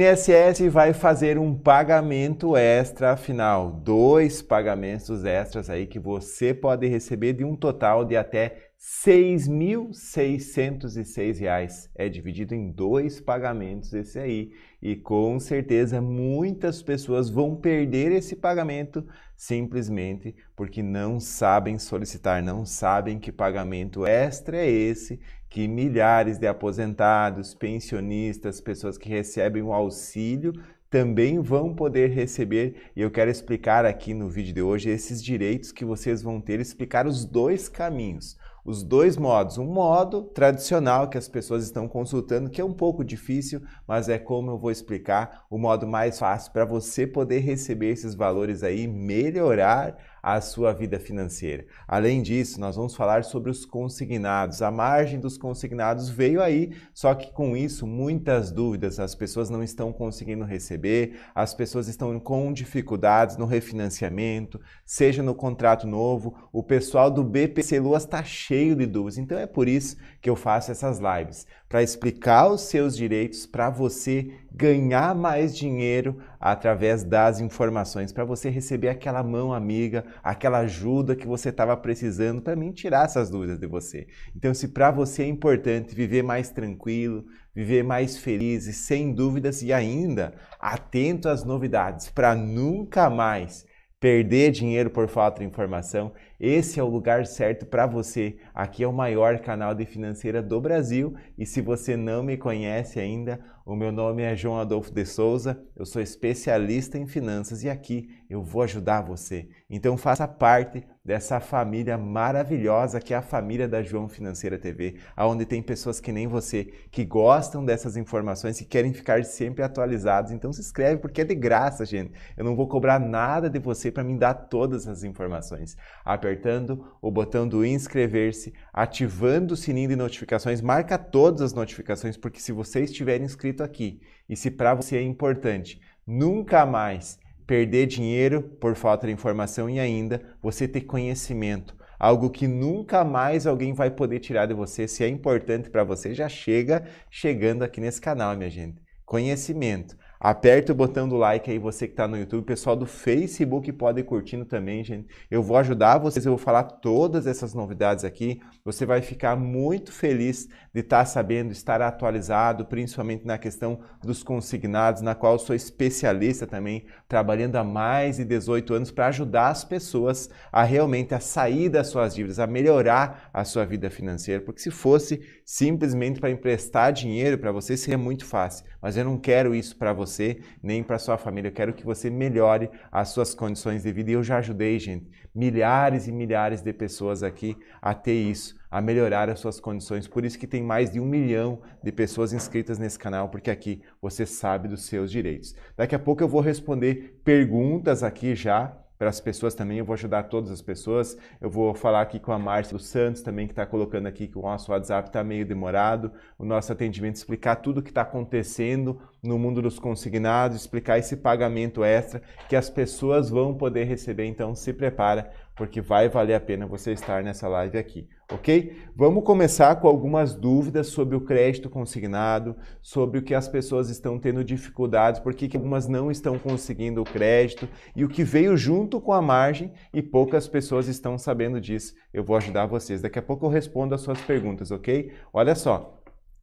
INSS vai fazer um pagamento extra, afinal, dois pagamentos extras aí que você pode receber de um total de até R$ 6.606. É dividido em dois pagamentos esse aí. E com certeza muitas pessoas vão perder esse pagamento simplesmente porque não sabem solicitar, não sabem que pagamento extra é esse que milhares de aposentados, pensionistas, pessoas que recebem o auxílio também vão poder receber. E eu quero explicar aqui no vídeo de hoje esses direitos que vocês vão ter, explicar os dois caminhos os dois modos. Um modo tradicional que as pessoas estão consultando, que é um pouco difícil, mas é como eu vou explicar o modo mais fácil para você poder receber esses valores aí, melhorar a sua vida financeira. Além disso, nós vamos falar sobre os consignados. A margem dos consignados veio aí, só que com isso muitas dúvidas, as pessoas não estão conseguindo receber, as pessoas estão com dificuldades no refinanciamento, seja no contrato novo, o pessoal do BPC Luas está cheio de dúvidas. Então é por isso que eu faço essas lives para explicar os seus direitos para você ganhar mais dinheiro através das informações, para você receber aquela mão amiga, aquela ajuda que você estava precisando para mim tirar essas dúvidas de você. Então, se para você é importante viver mais tranquilo, viver mais feliz e sem dúvidas e ainda atento às novidades para nunca mais perder dinheiro por falta de informação, esse é o lugar certo para você. Aqui é o maior canal de financeira do Brasil e se você não me conhece ainda, o meu nome é João Adolfo de Souza, eu sou especialista em finanças e aqui eu vou ajudar você. Então faça parte dessa família maravilhosa que é a família da João Financeira TV, aonde tem pessoas que nem você que gostam dessas informações e querem ficar sempre atualizados. Então se inscreve porque é de graça, gente. Eu não vou cobrar nada de você para me dar todas as informações. Apertando o botão do inscrever-se, ativando o sininho de notificações, marca todas as notificações porque se você estiver inscrito escrito aqui. E se para você é importante nunca mais perder dinheiro por falta de informação e ainda você ter conhecimento, algo que nunca mais alguém vai poder tirar de você, se é importante para você, já chega chegando aqui nesse canal, minha gente. Conhecimento. Aperta o botão do like aí, você que está no YouTube. Pessoal do Facebook pode ir curtindo também, gente. Eu vou ajudar vocês, eu vou falar todas essas novidades aqui. Você vai ficar muito feliz de estar tá sabendo, estar atualizado, principalmente na questão dos consignados, na qual sou especialista também, trabalhando há mais de 18 anos para ajudar as pessoas a realmente a sair das suas dívidas, a melhorar a sua vida financeira. Porque se fosse simplesmente para emprestar dinheiro para você, seria muito fácil. Mas eu não quero isso para você você, nem para sua família. Eu quero que você melhore as suas condições de vida. E eu já ajudei, gente, milhares e milhares de pessoas aqui a ter isso, a melhorar as suas condições. Por isso que tem mais de um milhão de pessoas inscritas nesse canal, porque aqui você sabe dos seus direitos. Daqui a pouco eu vou responder perguntas aqui já para as pessoas também, eu vou ajudar todas as pessoas. Eu vou falar aqui com a Márcia dos Santos também, que está colocando aqui que o nosso WhatsApp está meio demorado, o nosso atendimento, explicar tudo o que está acontecendo no mundo dos consignados, explicar esse pagamento extra que as pessoas vão poder receber. Então se prepara, porque vai valer a pena você estar nessa live aqui, ok? Vamos começar com algumas dúvidas sobre o crédito consignado, sobre o que as pessoas estão tendo dificuldades, por que algumas não estão conseguindo o crédito e o que veio junto com a margem e poucas pessoas estão sabendo disso. Eu vou ajudar vocês. Daqui a pouco eu respondo as suas perguntas, ok? Olha só.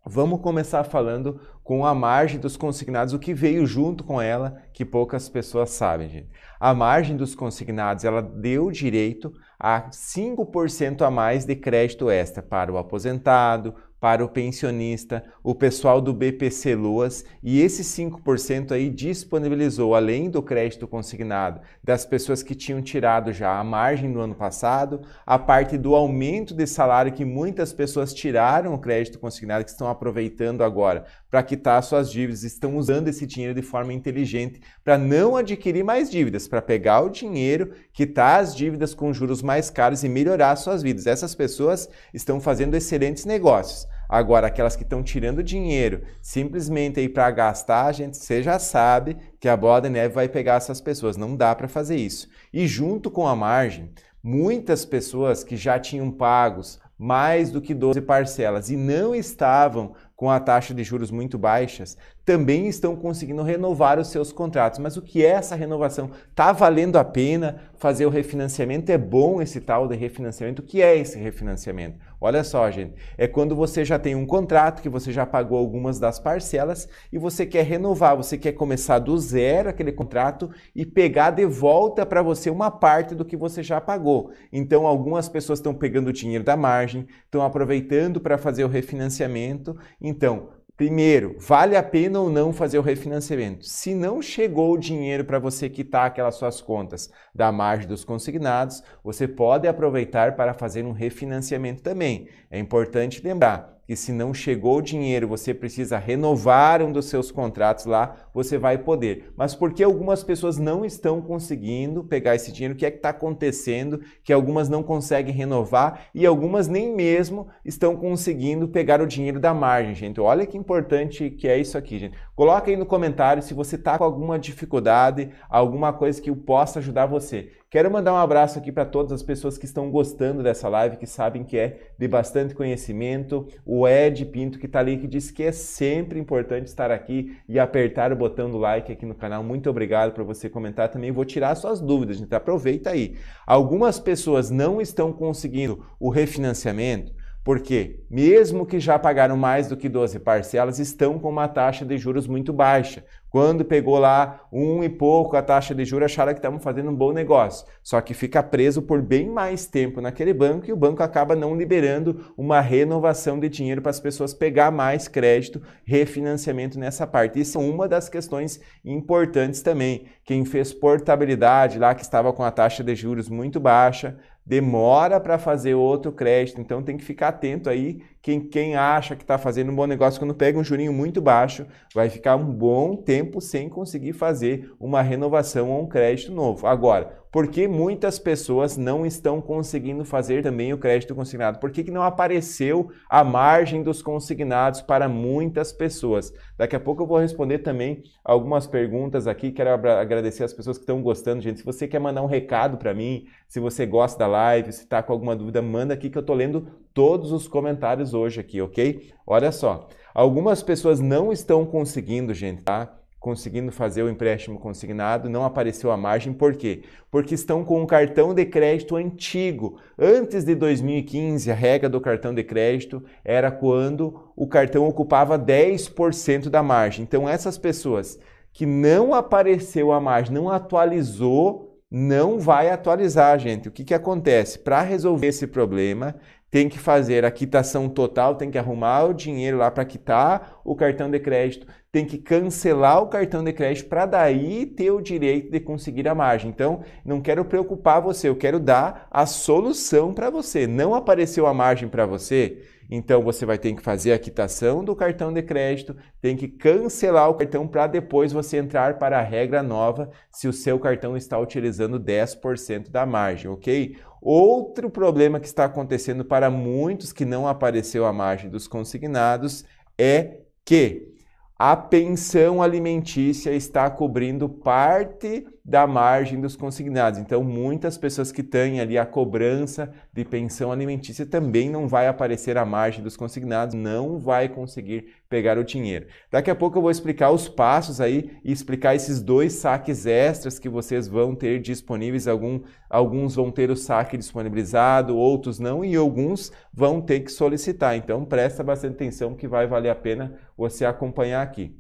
Vamos começar falando com a margem dos consignados, o que veio junto com ela, que poucas pessoas sabem. Gente. A margem dos consignados, ela deu direito a 5% a mais de crédito extra para o aposentado, para o pensionista, o pessoal do BPC Loas, e esse 5% aí disponibilizou, além do crédito consignado, das pessoas que tinham tirado já a margem do ano passado, a parte do aumento de salário que muitas pessoas tiraram o crédito consignado, que estão aproveitando agora para quitar suas dívidas, estão usando esse dinheiro de forma inteligente para não adquirir mais dívidas, para pegar o dinheiro, quitar as dívidas com juros mais caros e melhorar suas vidas. Essas pessoas estão fazendo excelentes negócios. Agora, aquelas que estão tirando dinheiro simplesmente aí para gastar, a gente você já sabe que a bola de neve vai pegar essas pessoas. Não dá para fazer isso. E junto com a margem, muitas pessoas que já tinham pagos mais do que 12 parcelas e não estavam com a taxa de juros muito baixas, também estão conseguindo renovar os seus contratos. Mas o que é essa renovação? Está valendo a pena fazer o refinanciamento? É bom esse tal de refinanciamento? O que é esse refinanciamento? Olha só, gente, é quando você já tem um contrato, que você já pagou algumas das parcelas e você quer renovar, você quer começar do zero aquele contrato e pegar de volta para você uma parte do que você já pagou. Então, algumas pessoas estão pegando o dinheiro da margem, estão aproveitando para fazer o refinanciamento. Então, Primeiro, vale a pena ou não fazer o refinanciamento? Se não chegou o dinheiro para você quitar aquelas suas contas da margem dos consignados, você pode aproveitar para fazer um refinanciamento também. É importante lembrar que se não chegou o dinheiro, você precisa renovar um dos seus contratos lá, você vai poder. Mas por que algumas pessoas não estão conseguindo pegar esse dinheiro? O que é que está acontecendo? Que algumas não conseguem renovar e algumas nem mesmo estão conseguindo pegar o dinheiro da margem, gente. Olha que importante que é isso aqui, gente. Coloca aí no comentário se você está com alguma dificuldade, alguma coisa que eu possa ajudar você. Quero mandar um abraço aqui para todas as pessoas que estão gostando dessa live, que sabem que é de bastante conhecimento. O Ed Pinto, que está ali, que disse que é sempre importante estar aqui e apertar o botão do like aqui no canal. Muito obrigado por você comentar também. Vou tirar suas dúvidas, gente. Aproveita aí. Algumas pessoas não estão conseguindo o refinanciamento porque, mesmo que já pagaram mais do que 12 parcelas, estão com uma taxa de juros muito baixa. Quando pegou lá um e pouco a taxa de juros, acharam que estavam fazendo um bom negócio. Só que fica preso por bem mais tempo naquele banco e o banco acaba não liberando uma renovação de dinheiro para as pessoas pegar mais crédito, refinanciamento nessa parte. Isso é uma das questões importantes também. Quem fez portabilidade lá, que estava com a taxa de juros muito baixa, demora para fazer outro crédito, então tem que ficar atento aí quem, quem acha que está fazendo um bom negócio, quando pega um jurinho muito baixo, vai ficar um bom tempo sem conseguir fazer uma renovação ou um crédito novo. Agora, por que muitas pessoas não estão conseguindo fazer também o crédito consignado? Por que, que não apareceu a margem dos consignados para muitas pessoas? Daqui a pouco eu vou responder também algumas perguntas aqui. Quero agradecer as pessoas que estão gostando, gente. Se você quer mandar um recado para mim, se você gosta da live, se está com alguma dúvida, manda aqui que eu estou lendo todos os comentários hoje aqui, ok? Olha só, algumas pessoas não estão conseguindo, gente, tá? Conseguindo fazer o empréstimo consignado, não apareceu a margem, por quê? Porque estão com um cartão de crédito antigo. Antes de 2015, a regra do cartão de crédito era quando o cartão ocupava 10% da margem. Então, essas pessoas que não apareceu a margem, não atualizou, não vai atualizar, gente. O que, que acontece? Para resolver esse problema, tem que fazer a quitação total, tem que arrumar o dinheiro lá para quitar o cartão de crédito, tem que cancelar o cartão de crédito para daí ter o direito de conseguir a margem. Então, não quero preocupar você, eu quero dar a solução para você. Não apareceu a margem para você? Então você vai ter que fazer a quitação do cartão de crédito, tem que cancelar o cartão para depois você entrar para a regra nova se o seu cartão está utilizando 10% da margem, ok? Outro problema que está acontecendo para muitos que não apareceu à margem dos consignados é que a pensão alimentícia está cobrindo parte da margem dos consignados. Então, muitas pessoas que têm ali a cobrança de pensão alimentícia também não vai aparecer a margem dos consignados, não vai conseguir pegar o dinheiro. Daqui a pouco eu vou explicar os passos aí e explicar esses dois saques extras que vocês vão ter disponíveis. Algum, alguns vão ter o saque disponibilizado, outros não, e alguns vão ter que solicitar. Então, presta bastante atenção que vai valer a pena você acompanhar aqui.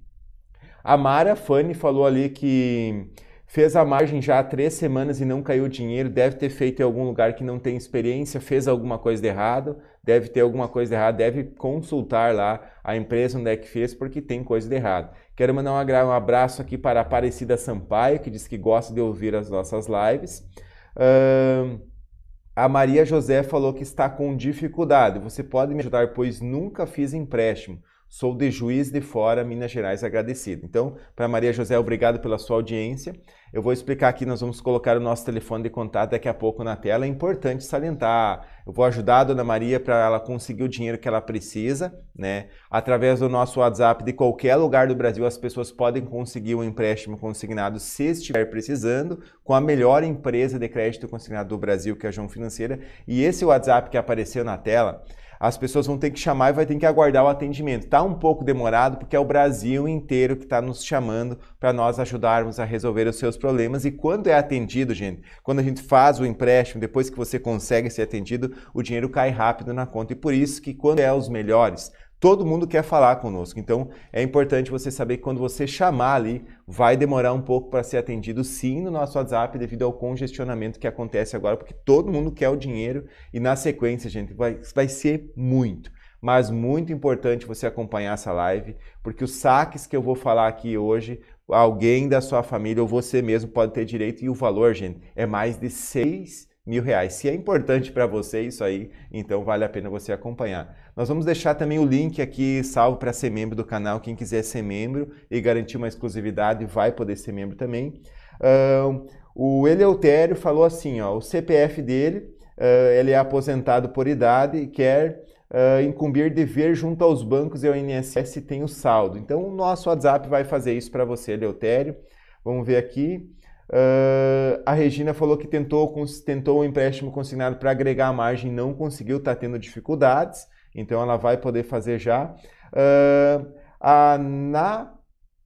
A Mara Fani falou ali que Fez a margem já há três semanas e não caiu o dinheiro, deve ter feito em algum lugar que não tem experiência, fez alguma coisa de errado, deve ter alguma coisa de errado, deve consultar lá a empresa onde é que fez, porque tem coisa de errado. Quero mandar um abraço aqui para a Aparecida Sampaio, que diz que gosta de ouvir as nossas lives. Um... A Maria José falou que está com dificuldade. Você pode me ajudar, pois nunca fiz empréstimo. Sou de Juiz de Fora, Minas Gerais, agradecido. Então, para Maria José, obrigado pela sua audiência. Eu vou explicar aqui, nós vamos colocar o nosso telefone de contato daqui a pouco na tela. É importante salientar. Eu vou ajudar a Dona Maria para ela conseguir o dinheiro que ela precisa, né? Através do nosso WhatsApp de qualquer lugar do Brasil, as pessoas podem conseguir um empréstimo consignado se estiver precisando, com a melhor empresa de crédito consignado do Brasil, que é a João Financeira. E esse WhatsApp que apareceu na tela, as pessoas vão ter que chamar e vai ter que aguardar o atendimento. Está um pouco demorado porque é o Brasil inteiro que está nos chamando para nós ajudarmos a resolver os seus problemas. E quando é atendido, gente, quando a gente faz o empréstimo, depois que você consegue ser atendido, o dinheiro cai rápido na conta. E por isso que quando é os melhores, todo mundo quer falar conosco. Então é importante você saber que quando você chamar ali, vai demorar um pouco para ser atendido sim no nosso WhatsApp devido ao congestionamento que acontece agora, porque todo mundo quer o dinheiro e na sequência, gente, vai, vai ser muito. Mas muito importante você acompanhar essa live, porque os saques que eu vou falar aqui hoje, alguém da sua família ou você mesmo pode ter direito e o valor, gente, é mais de 6 mil reais. Se é importante para você isso aí, então vale a pena você acompanhar. Nós vamos deixar também o link aqui salvo para ser membro do canal. Quem quiser ser membro e garantir uma exclusividade vai poder ser membro também. Uh, o Eleutério falou assim, ó, o CPF dele, uh, ele é aposentado por idade e quer uh, incumbir dever junto aos bancos e ao INSS tem o saldo. Então o nosso WhatsApp vai fazer isso para você, Eleutério. Vamos ver aqui. Uh, a Regina falou que tentou, tentou o empréstimo consignado para agregar a margem, não conseguiu, está tendo dificuldades, então ela vai poder fazer já. Uh, a Na,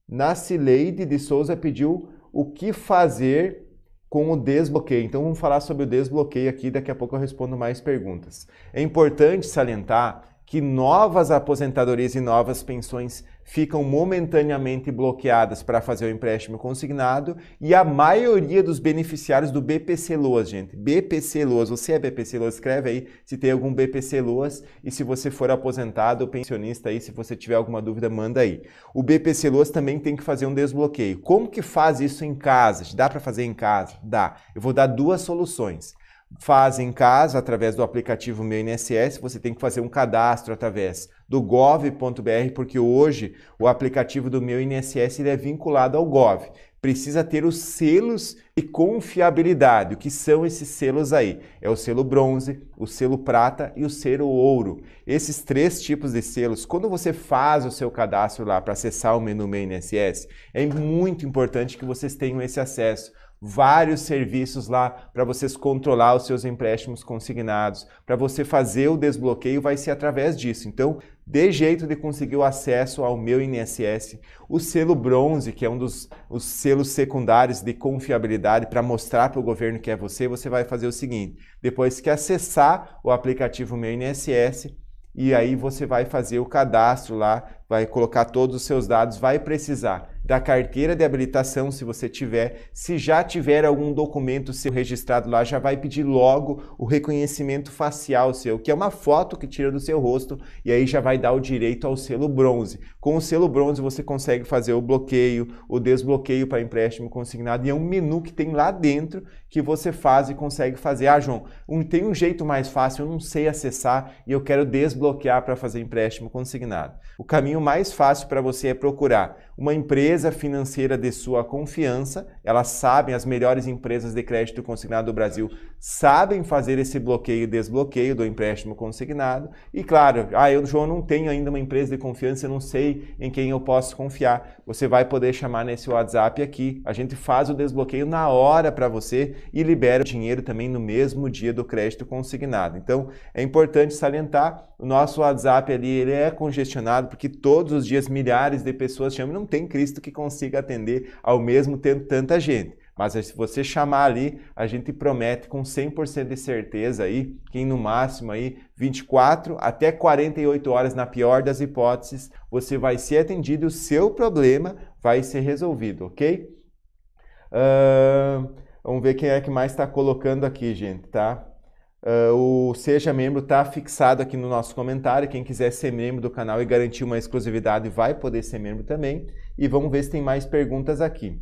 Nacileide de Souza pediu o que fazer com o desbloqueio. Então vamos falar sobre o desbloqueio aqui, daqui a pouco eu respondo mais perguntas. É importante salientar que novas aposentadorias e novas pensões ficam momentaneamente bloqueadas para fazer o empréstimo consignado e a maioria dos beneficiários do BPC Loas, gente. BPC Loas, você é BPC Loas, escreve aí se tem algum BPC Loas e se você for aposentado ou pensionista aí, se você tiver alguma dúvida, manda aí. O BPC Loas também tem que fazer um desbloqueio. Como que faz isso em casa? Dá para fazer em casa? Dá. Eu vou dar duas soluções faz em casa através do aplicativo Meu INSS, você tem que fazer um cadastro através do gov.br, porque hoje o aplicativo do Meu INSS ele é vinculado ao gov. Precisa ter os selos e confiabilidade. O que são esses selos aí? É o selo bronze, o selo prata e o selo ouro. Esses três tipos de selos, quando você faz o seu cadastro lá para acessar o menu Meu INSS, é muito importante que vocês tenham esse acesso vários serviços lá para vocês controlar os seus empréstimos consignados, para você fazer o desbloqueio vai ser através disso. Então, dê jeito de conseguir o acesso ao meu INSS, o selo bronze, que é um dos os selos secundários de confiabilidade para mostrar para o governo que é você, você vai fazer o seguinte: depois que acessar o aplicativo Meu INSS, e aí você vai fazer o cadastro lá, vai colocar todos os seus dados, vai precisar da carteira de habilitação, se você tiver. Se já tiver algum documento seu registrado lá, já vai pedir logo o reconhecimento facial seu, que é uma foto que tira do seu rosto e aí já vai dar o direito ao selo bronze. Com o selo bronze você consegue fazer o bloqueio, o desbloqueio para empréstimo consignado e é um menu que tem lá dentro que você faz e consegue fazer. Ah, João, um, tem um jeito mais fácil, eu não sei acessar e eu quero desbloquear para fazer empréstimo consignado. O caminho mais fácil para você é procurar uma empresa financeira de sua confiança, elas sabem, as melhores empresas de crédito consignado do Brasil sabem fazer esse bloqueio e desbloqueio do empréstimo consignado. E claro, ah, eu, João, não tenho ainda uma empresa de confiança, não sei em quem eu posso confiar. Você vai poder chamar nesse WhatsApp aqui. A gente faz o desbloqueio na hora para você e libera o dinheiro também no mesmo dia do crédito consignado. Então, é importante salientar, o nosso WhatsApp ali, ele é congestionado porque todos os dias milhares de pessoas chamam, não tem Cristo que consiga atender ao mesmo tempo tanta gente. Mas se você chamar ali, a gente promete com 100% de certeza aí, que no máximo aí 24 até 48 horas na pior das hipóteses, você vai ser atendido e o seu problema vai ser resolvido, ok? Uh, vamos ver quem é que mais está colocando aqui, gente, tá? Uh, o Seja Membro está fixado aqui no nosso comentário. Quem quiser ser membro do canal e garantir uma exclusividade vai poder ser membro também. E vamos ver se tem mais perguntas aqui.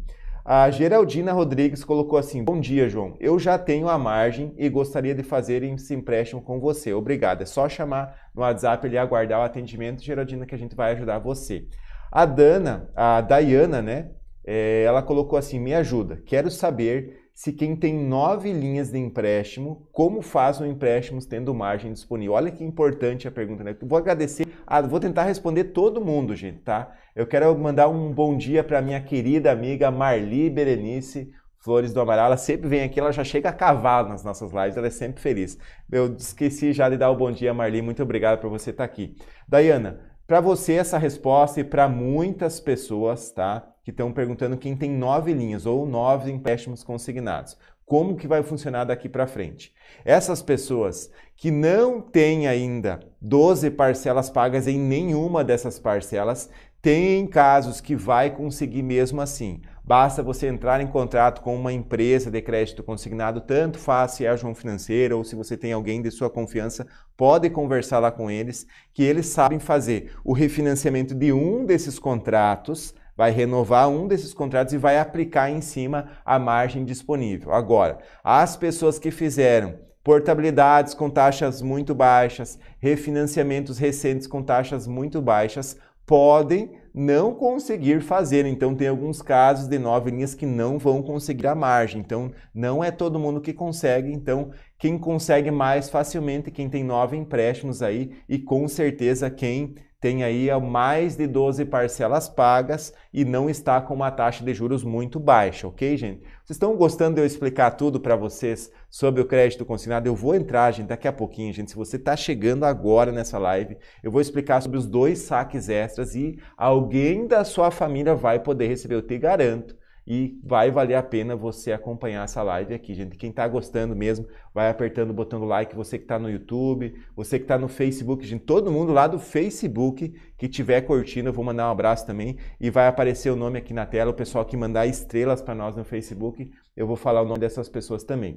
A Geraldina Rodrigues colocou assim: Bom dia, João. Eu já tenho a margem e gostaria de fazer esse empréstimo com você. Obrigado. É só chamar no WhatsApp e aguardar o atendimento, Geraldina, que a gente vai ajudar você. A Dana, a Dayana, né? É, ela colocou assim: Me ajuda. Quero saber se quem tem nove linhas de empréstimo, como faz um empréstimo tendo margem disponível? Olha que importante a pergunta, né? Vou agradecer, ah, vou tentar responder todo mundo, gente, tá? Eu quero mandar um bom dia para minha querida amiga Marli Berenice, Flores do Amaral, ela sempre vem aqui, ela já chega a cavalo nas nossas lives, ela é sempre feliz. Eu esqueci já de dar o bom dia, Marli, muito obrigado por você estar tá aqui. Daiana, para você essa resposta e para muitas pessoas, tá? que estão perguntando quem tem nove linhas ou nove empréstimos consignados. Como que vai funcionar daqui para frente? Essas pessoas que não têm ainda 12 parcelas pagas em nenhuma dessas parcelas, tem casos que vai conseguir mesmo assim. Basta você entrar em contrato com uma empresa de crédito consignado, tanto faz se é a João Financeira ou se você tem alguém de sua confiança, pode conversar lá com eles, que eles sabem fazer o refinanciamento de um desses contratos vai renovar um desses contratos e vai aplicar em cima a margem disponível. Agora, as pessoas que fizeram portabilidades com taxas muito baixas, refinanciamentos recentes com taxas muito baixas, podem não conseguir fazer. Então, tem alguns casos de nove linhas que não vão conseguir a margem. Então, não é todo mundo que consegue. Então, quem consegue mais facilmente, quem tem nove empréstimos aí, e com certeza quem tem aí mais de 12 parcelas pagas e não está com uma taxa de juros muito baixa, ok, gente? Vocês estão gostando de eu explicar tudo para vocês sobre o crédito consignado? Eu vou entrar, gente, daqui a pouquinho, gente. Se você está chegando agora nessa live, eu vou explicar sobre os dois saques extras e alguém da sua família vai poder receber, eu te garanto. E vai valer a pena você acompanhar essa live aqui, gente. Quem está gostando mesmo, vai apertando o botão do like. Você que está no YouTube, você que está no Facebook, gente. Todo mundo lá do Facebook que tiver curtindo, eu vou mandar um abraço também. E vai aparecer o nome aqui na tela. O pessoal que mandar estrelas para nós no Facebook, eu vou falar o nome dessas pessoas também.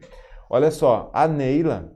Olha só, a Neila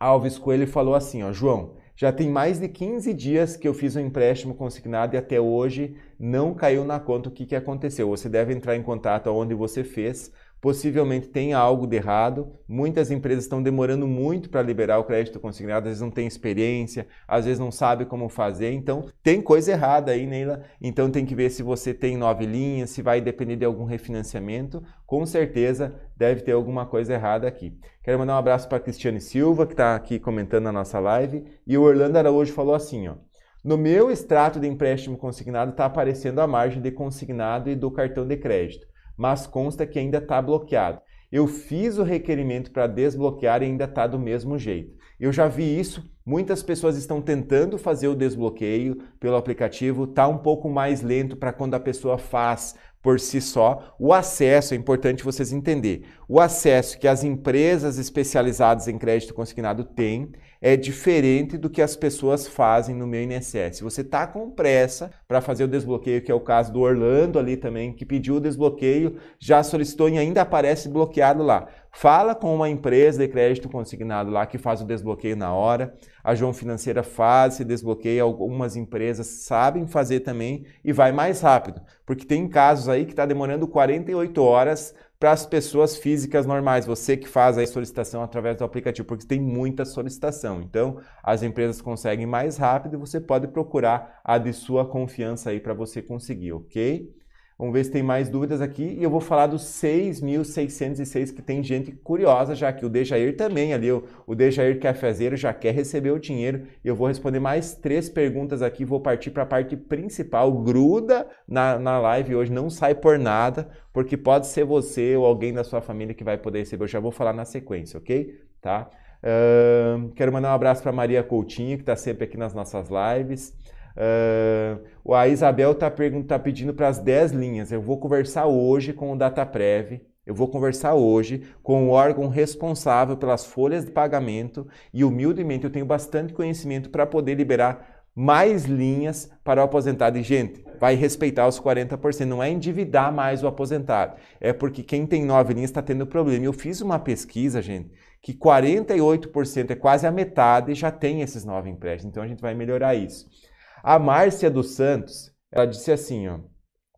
Alves Coelho falou assim, ó, João. Já tem mais de 15 dias que eu fiz um empréstimo consignado e até hoje não caiu na conta o que, que aconteceu. Você deve entrar em contato onde você fez possivelmente tem algo de errado. Muitas empresas estão demorando muito para liberar o crédito consignado, às vezes não tem experiência, às vezes não sabe como fazer. Então, tem coisa errada aí, Neila. Então, tem que ver se você tem nove linhas, se vai depender de algum refinanciamento. Com certeza, deve ter alguma coisa errada aqui. Quero mandar um abraço para Cristiane Silva, que está aqui comentando a nossa live. E o Orlando Araújo falou assim, ó. No meu extrato de empréstimo consignado está aparecendo a margem de consignado e do cartão de crédito mas consta que ainda está bloqueado. Eu fiz o requerimento para desbloquear e ainda está do mesmo jeito. Eu já vi isso, muitas pessoas estão tentando fazer o desbloqueio pelo aplicativo, está um pouco mais lento para quando a pessoa faz por si só. O acesso, é importante vocês entenderem, o acesso que as empresas especializadas em crédito consignado têm é diferente do que as pessoas fazem no meu INSS. Você está com pressa para fazer o desbloqueio, que é o caso do Orlando ali também, que pediu o desbloqueio, já solicitou e ainda aparece bloqueado lá. Fala com uma empresa de crédito consignado lá que faz o desbloqueio na hora. A João Financeira faz se desbloqueia, algumas empresas sabem fazer também e vai mais rápido, porque tem casos aí que está demorando 48 horas para as pessoas físicas normais, você que faz a solicitação através do aplicativo, porque tem muita solicitação. Então, as empresas conseguem mais rápido e você pode procurar a de sua confiança aí para você conseguir, ok? Vamos ver se tem mais dúvidas aqui. E eu vou falar dos 6.606 que tem gente curiosa, já que o Dejair também ali, o, Dejair cafezeiro já quer receber o dinheiro. Eu vou responder mais três perguntas aqui, vou partir para a parte principal. Gruda na, na live hoje, não sai por nada, porque pode ser você ou alguém da sua família que vai poder receber. Eu já vou falar na sequência, ok? Tá? Uh, quero mandar um abraço para Maria Coutinho, que está sempre aqui nas nossas lives. Uh, a Isabel está tá pedindo para as 10 linhas. Eu vou conversar hoje com o Dataprev. Eu vou conversar hoje com o órgão responsável pelas folhas de pagamento e, humildemente, eu tenho bastante conhecimento para poder liberar mais linhas para o aposentado. E, gente, vai respeitar os 40%. Não é endividar mais o aposentado. É porque quem tem nove linhas está tendo problema. Eu fiz uma pesquisa, gente, que 48% é quase a metade já tem esses nove empréstimos. Então, a gente vai melhorar isso. A Márcia dos Santos, ela disse assim, ó,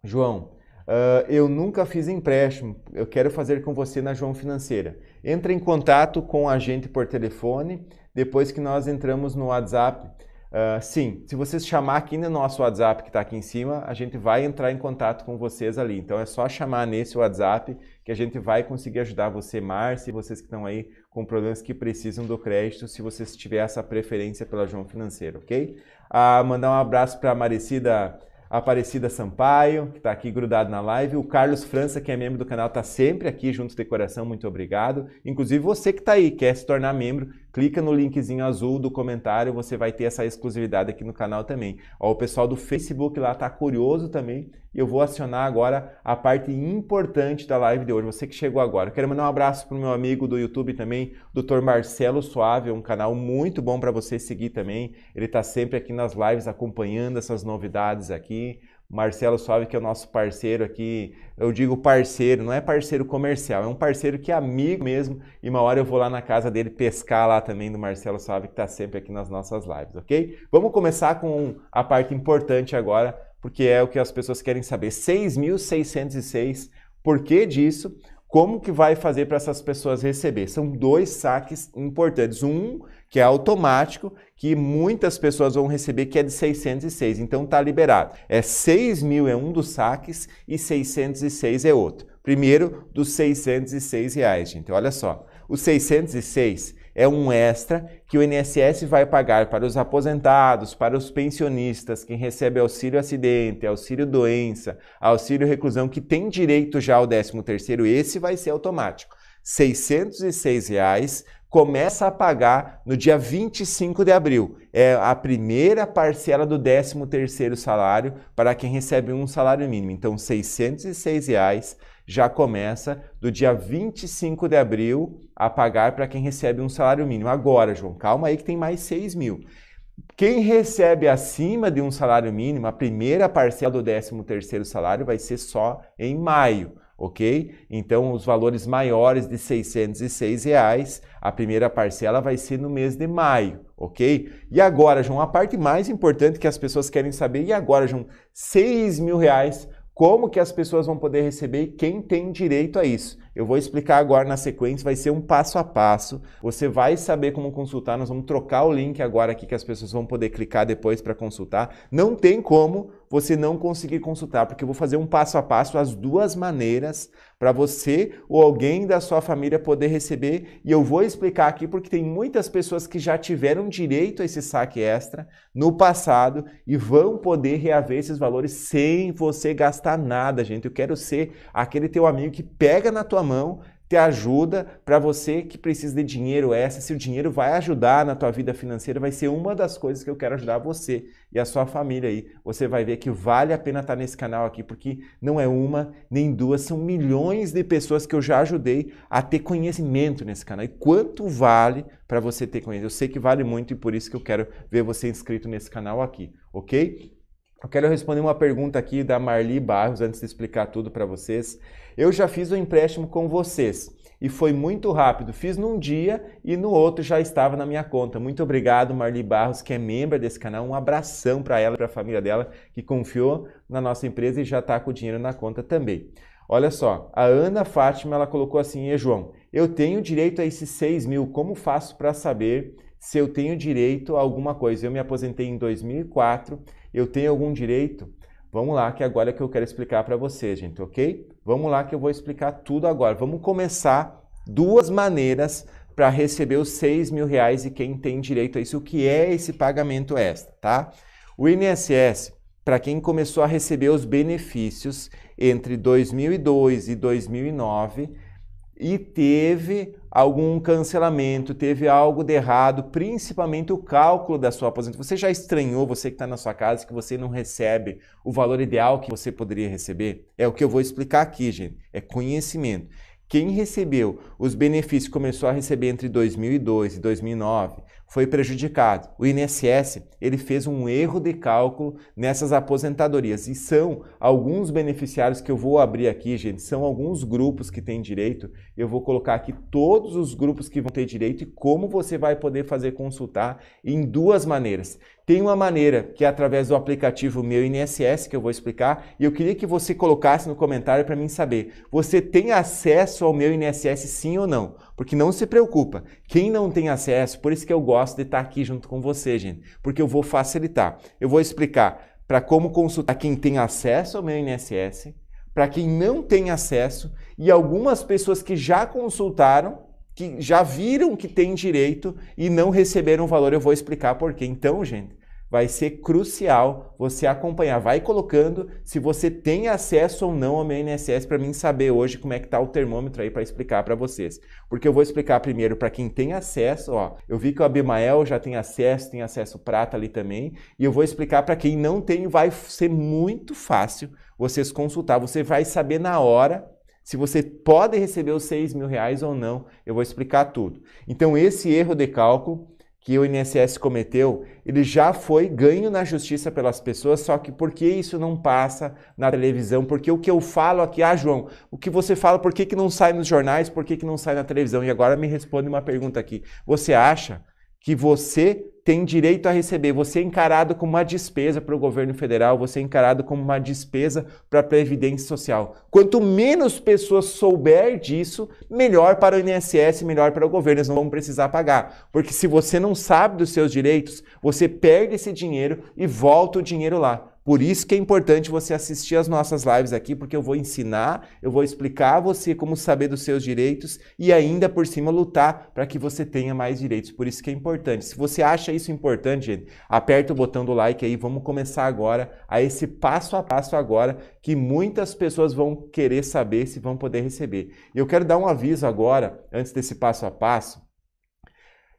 João, Uh, eu nunca fiz empréstimo, eu quero fazer com você na João Financeira. Entre em contato com a gente por telefone, depois que nós entramos no WhatsApp. Uh, sim, se vocês chamar aqui no nosso WhatsApp que está aqui em cima, a gente vai entrar em contato com vocês ali. Então é só chamar nesse WhatsApp que a gente vai conseguir ajudar você, Márcia, e vocês que estão aí com problemas que precisam do crédito, se vocês tiver essa preferência pela João Financeira, ok? a mandar um abraço para a Aparecida, Aparecida Sampaio, que está aqui grudado na live. O Carlos França, que é membro do canal, está sempre aqui junto do Decoração, muito obrigado. Inclusive você que está aí, quer se tornar membro, clica no linkzinho azul do comentário, você vai ter essa exclusividade aqui no canal também. Ó, o pessoal do Facebook lá está curioso também. Eu vou acionar agora a parte importante da live de hoje. Você que chegou agora, quero mandar um abraço pro meu amigo do YouTube também, Dr. Marcelo Suave, um canal muito bom para você seguir também. Ele está sempre aqui nas lives acompanhando essas novidades aqui. Marcelo Suave, que é o nosso parceiro aqui. Eu digo parceiro, não é parceiro comercial, é um parceiro que é amigo mesmo. E uma hora eu vou lá na casa dele pescar lá também do Marcelo Suave, que está sempre aqui nas nossas lives, ok? Vamos começar com a parte importante agora, porque é o que as pessoas querem saber. 6.606, por que disso? Como que vai fazer para essas pessoas receber? São dois saques importantes. Um que é automático, que muitas pessoas vão receber, que é de 606. Então tá liberado. É 6 mil é um dos saques e 606 é outro. Primeiro, dos 606 reais, gente. Olha só. os 606 é um extra que o INSS vai pagar para os aposentados, para os pensionistas, quem recebe auxílio acidente, auxílio doença, auxílio reclusão, que tem direito já ao 13 terceiro. esse vai ser automático. R$ 606,00 começa a pagar no dia 25 de abril. É a primeira parcela do 13 terceiro salário para quem recebe um salário mínimo. Então, R$ 606,00 já começa do dia 25 de abril a pagar para quem recebe um salário mínimo. Agora, João, calma aí que tem mais 6 mil. Quem recebe acima de um salário mínimo, a primeira parcela do 13º salário vai ser só em maio, ok? Então, os valores maiores de R$ 606, reais, a primeira parcela vai ser no mês de maio, ok? E agora, João, a parte mais importante que as pessoas querem saber, e agora, João, 6 mil reais como que as pessoas vão poder receber e quem tem direito a isso. Eu vou explicar agora na sequência, vai ser um passo a passo. Você vai saber como consultar, nós vamos trocar o link agora aqui que as pessoas vão poder clicar depois para consultar. Não tem como você não conseguir consultar, porque eu vou fazer um passo a passo, as duas maneiras, para você ou alguém da sua família poder receber. E eu vou explicar aqui porque tem muitas pessoas que já tiveram direito a esse saque extra no passado e vão poder reaver esses valores sem você gastar nada, gente. Eu quero ser aquele teu amigo que pega na tua mão te ajuda para você que precisa de dinheiro essa, se o dinheiro vai ajudar na tua vida financeira, vai ser uma das coisas que eu quero ajudar você e a sua família aí. Você vai ver que vale a pena estar tá nesse canal aqui, porque não é uma nem duas, são milhões de pessoas que eu já ajudei a ter conhecimento nesse canal. E quanto vale para você ter conhecimento? Eu sei que vale muito e por isso que eu quero ver você inscrito nesse canal aqui, ok? Eu quero responder uma pergunta aqui da Marli Barros antes de explicar tudo para vocês. Eu já fiz o um empréstimo com vocês e foi muito rápido. Fiz num dia e no outro já estava na minha conta. Muito obrigado, Marli Barros, que é membro desse canal. Um abração para ela e para a família dela que confiou na nossa empresa e já está com o dinheiro na conta também. Olha só, a Ana Fátima ela colocou assim: E João, eu tenho direito a esses 6 mil, como faço para saber se eu tenho direito a alguma coisa? Eu me aposentei em 2004, eu tenho algum direito? Vamos lá, que agora é que eu quero explicar para vocês, gente, ok? Vamos lá que eu vou explicar tudo agora. Vamos começar duas maneiras para receber os 6 mil reais e quem tem direito a isso, o que é esse pagamento extra, tá? O INSS, para quem começou a receber os benefícios entre 2002 e 2009, e teve algum cancelamento, teve algo de errado, principalmente o cálculo da sua aposentadoria. Você já estranhou, você que está na sua casa, que você não recebe o valor ideal que você poderia receber? É o que eu vou explicar aqui, gente. É conhecimento. Quem recebeu os benefícios, começou a receber entre 2002 e 2009, foi prejudicado. O INSS ele fez um erro de cálculo nessas aposentadorias e são alguns beneficiários que eu vou abrir aqui, gente, são alguns grupos que têm direito. Eu vou colocar aqui todos os grupos que vão ter direito e como você vai poder fazer consultar em duas maneiras. Tem uma maneira que é através do aplicativo Meu INSS que eu vou explicar e eu queria que você colocasse no comentário para mim saber. Você tem acesso ao Meu INSS sim ou não? Porque não se preocupa, quem não tem acesso, por isso que eu gosto de estar aqui junto com você, gente, porque eu vou facilitar. Eu vou explicar para como consultar quem tem acesso ao Meu INSS, para quem não tem acesso e algumas pessoas que já consultaram que já viram que tem direito e não receberam o valor. Eu vou explicar por quê. Então, gente, vai ser crucial você acompanhar. Vai colocando se você tem acesso ou não ao meu INSS para mim saber hoje como é que está o termômetro aí para explicar para vocês. Porque eu vou explicar primeiro para quem tem acesso, ó. Eu vi que o Abimael já tem acesso, tem acesso prata ali também, e eu vou explicar para quem não tem, vai ser muito fácil vocês consultar. Você vai saber na hora se você pode receber os 6 mil reais ou não, eu vou explicar tudo. Então, esse erro de cálculo que o INSS cometeu, ele já foi ganho na justiça pelas pessoas, só que por que isso não passa na televisão? Porque o que eu falo aqui, ah, João, o que você fala, por que, que não sai nos jornais, por que, que não sai na televisão? E agora me responde uma pergunta aqui. Você acha que você tem direito a receber. Você é encarado como uma despesa para o governo federal, você é encarado como uma despesa para a Previdência Social. Quanto menos pessoas souber disso, melhor para o INSS, melhor para o governo. Eles não vão precisar pagar. Porque se você não sabe dos seus direitos, você perde esse dinheiro e volta o dinheiro lá. Por isso que é importante você assistir às nossas lives aqui, porque eu vou ensinar, eu vou explicar a você como saber dos seus direitos e ainda por cima lutar para que você tenha mais direitos. Por isso que é importante. Se você acha isso importante, gente, aperta o botão do like aí, vamos começar agora a esse passo a passo agora que muitas pessoas vão querer saber se vão poder receber. E eu quero dar um aviso agora, antes desse passo a passo,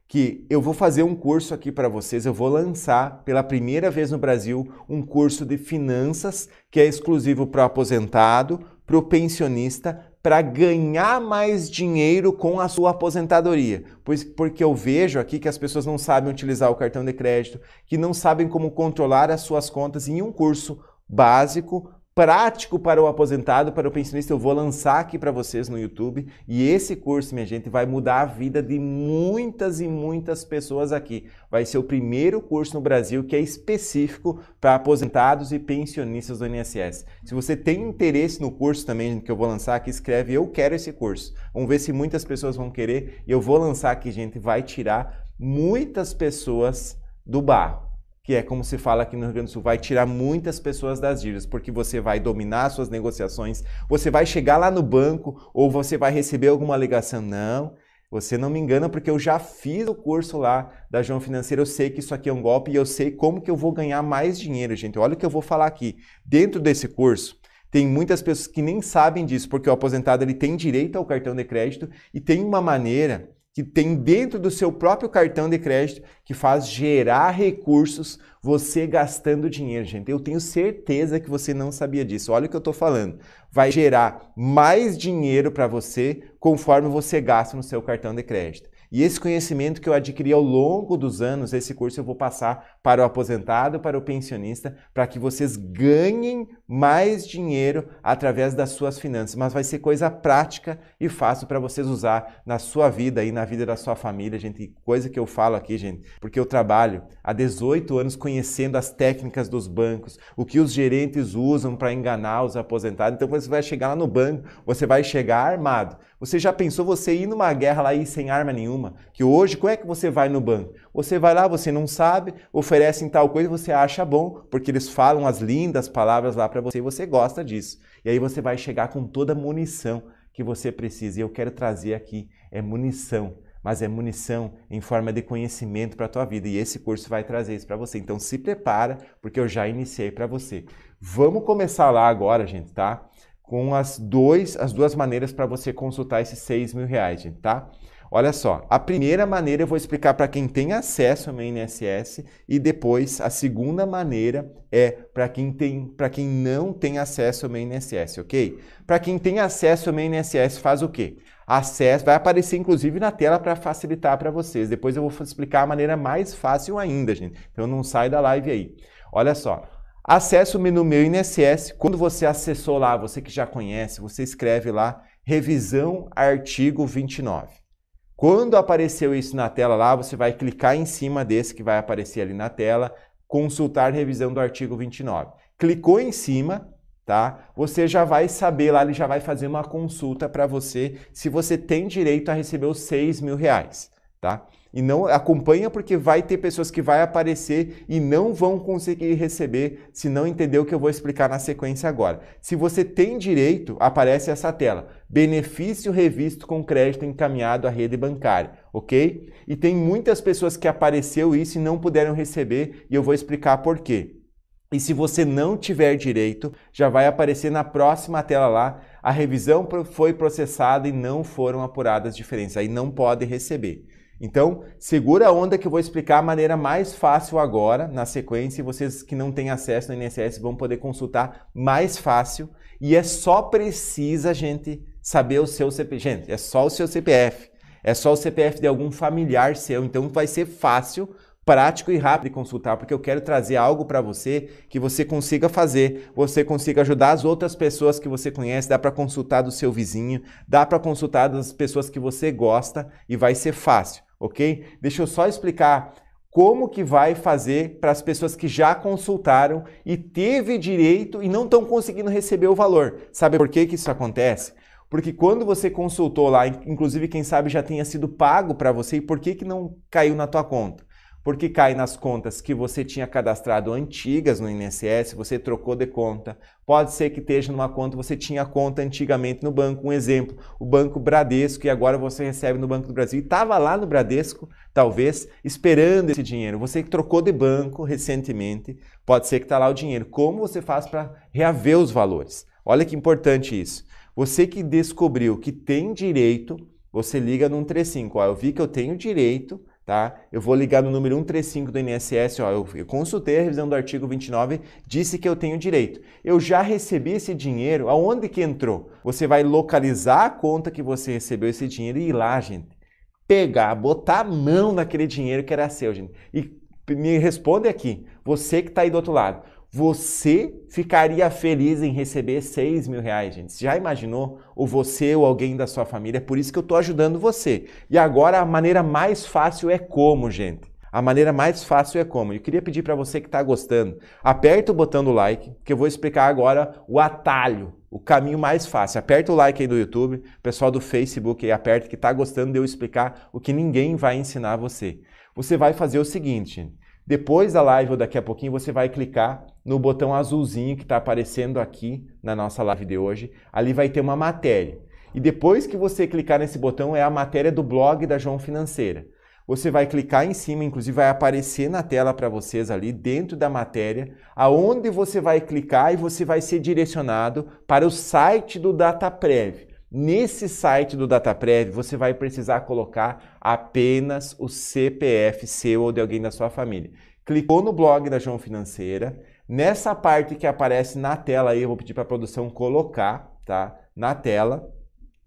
que eu vou fazer um curso aqui para vocês, eu vou lançar pela primeira vez no Brasil um curso de finanças que é exclusivo para o aposentado, para o pensionista, para ganhar mais dinheiro com a sua aposentadoria. Pois porque eu vejo aqui que as pessoas não sabem utilizar o cartão de crédito, que não sabem como controlar as suas contas em um curso básico prático para o aposentado, para o pensionista, eu vou lançar aqui para vocês no YouTube. E esse curso, minha gente, vai mudar a vida de muitas e muitas pessoas aqui. Vai ser o primeiro curso no Brasil que é específico para aposentados e pensionistas do INSS. Se você tem interesse no curso também que eu vou lançar aqui, escreve eu quero esse curso. Vamos ver se muitas pessoas vão querer. E eu vou lançar aqui, gente, vai tirar muitas pessoas do barro que é como se fala aqui no Rio Grande do Sul, vai tirar muitas pessoas das dívidas, porque você vai dominar suas negociações, você vai chegar lá no banco ou você vai receber alguma alegação. Não, você não me engana, porque eu já fiz o curso lá da João Financeira, eu sei que isso aqui é um golpe e eu sei como que eu vou ganhar mais dinheiro, gente. Olha o que eu vou falar aqui. Dentro desse curso, tem muitas pessoas que nem sabem disso, porque o aposentado ele tem direito ao cartão de crédito e tem uma maneira que tem dentro do seu próprio cartão de crédito que faz gerar recursos você gastando dinheiro, gente. Eu tenho certeza que você não sabia disso. Olha o que eu estou falando. Vai gerar mais dinheiro para você conforme você gasta no seu cartão de crédito. E esse conhecimento que eu adquiri ao longo dos anos, esse curso eu vou passar para o aposentado, para o pensionista, para que vocês ganhem mais dinheiro através das suas finanças, mas vai ser coisa prática e fácil para vocês usar na sua vida e na vida da sua família, gente. Coisa que eu falo aqui, gente, porque eu trabalho há 18 anos conhecendo as técnicas dos bancos, o que os gerentes usam para enganar os aposentados. Então, quando você vai chegar lá no banco, você vai chegar armado. Você já pensou você ir numa guerra lá e ir sem arma nenhuma? Que hoje, como é que você vai no banco? Você vai lá, você não sabe, oferecem tal coisa, você acha bom, porque eles falam as lindas palavras lá para você e você gosta disso. E aí você vai chegar com toda a munição que você precisa. E eu quero trazer aqui é munição, mas é munição em forma de conhecimento para a tua vida. E esse curso vai trazer isso para você. Então se prepara, porque eu já iniciei para você. Vamos começar lá agora, gente, tá? Com as, dois, as duas maneiras para você consultar esses seis mil reais, gente, tá? Olha só, a primeira maneira eu vou explicar para quem tem acesso ao meu INSS e depois a segunda maneira é para quem tem, para quem não tem acesso ao meu INSS, OK? Para quem tem acesso ao meu INSS faz o quê? Acesso vai aparecer inclusive na tela para facilitar para vocês. Depois eu vou explicar a maneira mais fácil ainda, gente. Então não sai da live aí. Olha só, acesso o menu Meu INSS. Quando você acessou lá, você que já conhece, você escreve lá revisão artigo 29. Quando apareceu isso na tela lá, você vai clicar em cima desse que vai aparecer ali na tela, consultar revisão do artigo 29. Clicou em cima, tá? Você já vai saber lá, ele já vai fazer uma consulta para você se você tem direito a receber os 6 mil reais, tá? E não acompanha porque vai ter pessoas que vai aparecer e não vão conseguir receber se não entender o que eu vou explicar na sequência agora. Se você tem direito, aparece essa tela. Benefício revisto com crédito encaminhado à rede bancária, ok? E tem muitas pessoas que apareceu isso e não puderam receber e eu vou explicar por quê. E se você não tiver direito, já vai aparecer na próxima tela lá. A revisão foi processada e não foram apuradas diferenças. Aí não pode receber. Então, segura a onda que eu vou explicar a maneira mais fácil agora, na sequência, e vocês que não têm acesso no INSS vão poder consultar mais fácil. E é só precisa, gente, saber o seu CPF. Gente, é só o seu CPF. É só o CPF de algum familiar seu. Então, vai ser fácil prático e rápido de consultar, porque eu quero trazer algo para você que você consiga fazer, você consiga ajudar as outras pessoas que você conhece, dá para consultar do seu vizinho, dá para consultar das pessoas que você gosta e vai ser fácil ok? Deixa eu só explicar como que vai fazer para as pessoas que já consultaram e teve direito e não estão conseguindo receber o valor. Sabe por que, que isso acontece? Porque quando você consultou lá, inclusive quem sabe já tenha sido pago para você, e por que, que não caiu na tua conta? porque cai nas contas que você tinha cadastrado antigas no INSS, você trocou de conta. Pode ser que esteja numa conta, você tinha conta antigamente no banco, um exemplo, o Banco Bradesco, e agora você recebe no Banco do Brasil. E estava lá no Bradesco, talvez, esperando esse dinheiro. Você que trocou de banco recentemente, pode ser que está lá o dinheiro. Como você faz para reaver os valores? Olha que importante isso. Você que descobriu que tem direito, você liga num 35. Ó, eu vi que eu tenho direito Tá? Eu vou ligar no número 135 do INSS, ó, eu, eu, consultei a revisão do artigo 29, disse que eu tenho direito. Eu já recebi esse dinheiro, aonde que entrou? Você vai localizar a conta que você recebeu esse dinheiro e ir lá, gente, pegar, botar a mão naquele dinheiro que era seu, gente. E me responde aqui, você que está aí do outro lado você ficaria feliz em receber 6 mil reais, gente. já imaginou? Ou você ou alguém da sua família. É por isso que eu estou ajudando você. E agora a maneira mais fácil é como, gente. A maneira mais fácil é como. Eu queria pedir para você que está gostando, aperta o botão do like, que eu vou explicar agora o atalho, o caminho mais fácil. Aperta o like aí do YouTube, pessoal do Facebook aí, aperta que está gostando de eu explicar o que ninguém vai ensinar você. Você vai fazer o seguinte, depois da live ou daqui a pouquinho, você vai clicar no botão azulzinho que está aparecendo aqui na nossa live de hoje. Ali vai ter uma matéria. E depois que você clicar nesse botão, é a matéria do blog da João Financeira. Você vai clicar em cima, inclusive vai aparecer na tela para vocês ali, dentro da matéria, aonde você vai clicar e você vai ser direcionado para o site do DataPrev. Nesse site do DataPrev, você vai precisar colocar apenas o CPF seu ou de alguém da sua família. Clicou no blog da João Financeira, Nessa parte que aparece na tela aí, eu vou pedir para a produção colocar, tá? Na tela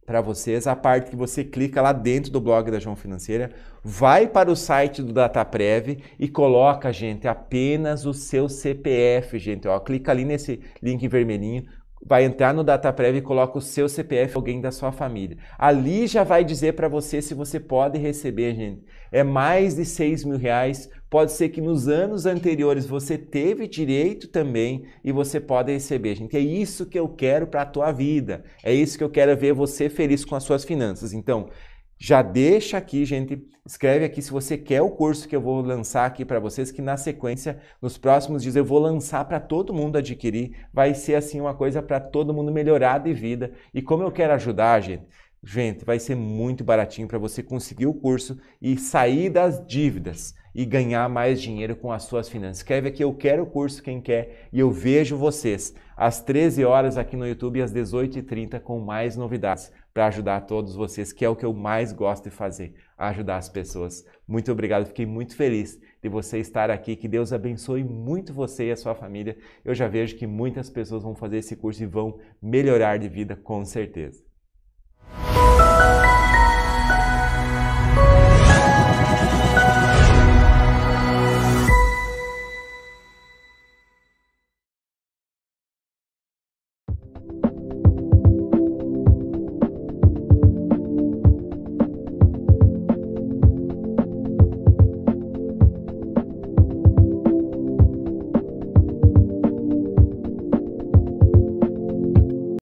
para vocês a parte que você clica lá dentro do blog da João Financeira, vai para o site do Dataprev e coloca, gente, apenas o seu CPF, gente, ó, clica ali nesse link vermelhinho, vai entrar no Dataprev e coloca o seu CPF, alguém da sua família. Ali já vai dizer para você se você pode receber, gente. É mais de 6 mil reais Pode ser que nos anos anteriores você teve direito também e você pode receber. Gente, é isso que eu quero para a tua vida. É isso que eu quero ver você feliz com as suas finanças. Então, já deixa aqui, gente, escreve aqui se você quer o curso que eu vou lançar aqui para vocês, que na sequência, nos próximos dias eu vou lançar para todo mundo adquirir. Vai ser assim uma coisa para todo mundo melhorar de vida. E como eu quero ajudar, gente, Gente, vai ser muito baratinho para você conseguir o curso e sair das dívidas e ganhar mais dinheiro com as suas finanças. Escreve aqui, eu quero o curso, quem quer, e eu vejo vocês às 13 horas aqui no YouTube e às 18h30 com mais novidades para ajudar todos vocês, que é o que eu mais gosto de fazer, ajudar as pessoas. Muito obrigado, fiquei muito feliz de você estar aqui, que Deus abençoe muito você e a sua família. Eu já vejo que muitas pessoas vão fazer esse curso e vão melhorar de vida com certeza. Música